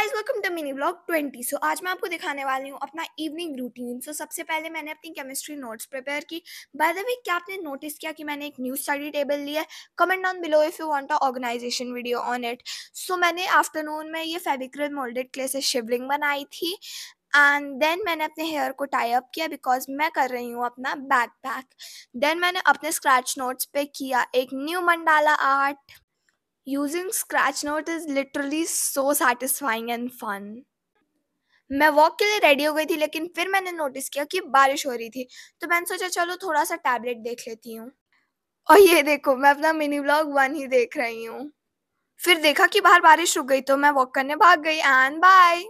guys welcome to mini blog 20 so आज मैं आपको दिखाने वाली हूँ अपना इवनिंग रूटीन सो सबसे पहले मैंने अपनी केमिस्ट्री नोट्स प्रिपेयर की बाय द वे क्या आपने नोटिस किया कि मैंने एक न्यू स्टडी टेबल लिया comment down below if you want a organization video on it so मैंने आफ्टरनून में ये फेविक्रल मोल्डेड क्ले से शिवलिंग बनाई थी एंड देन मैंने अपने हेयर को टाई अप किया बिकॉज मैं कर रही हूँ अपना बैक पैक देन मैंने अपने स्क्रैच नोट्स पे किया एक न्यू मंडाला art using scratch note is literally so satisfying and fun मैं वॉक के लिए रेडी हो गई थी लेकिन फिर मैंने नोटिस किया कि बारिश हो रही थी तो मैंने सोचा चलो थोड़ा सा टैबलेट देख लेती हूँ और ये देखो मैं अपना मिनी ब्लॉग वन ही देख रही हूँ फिर देखा कि बाहर बारिश रुक गई तो मैं वॉक करने भाग गई एंड बाय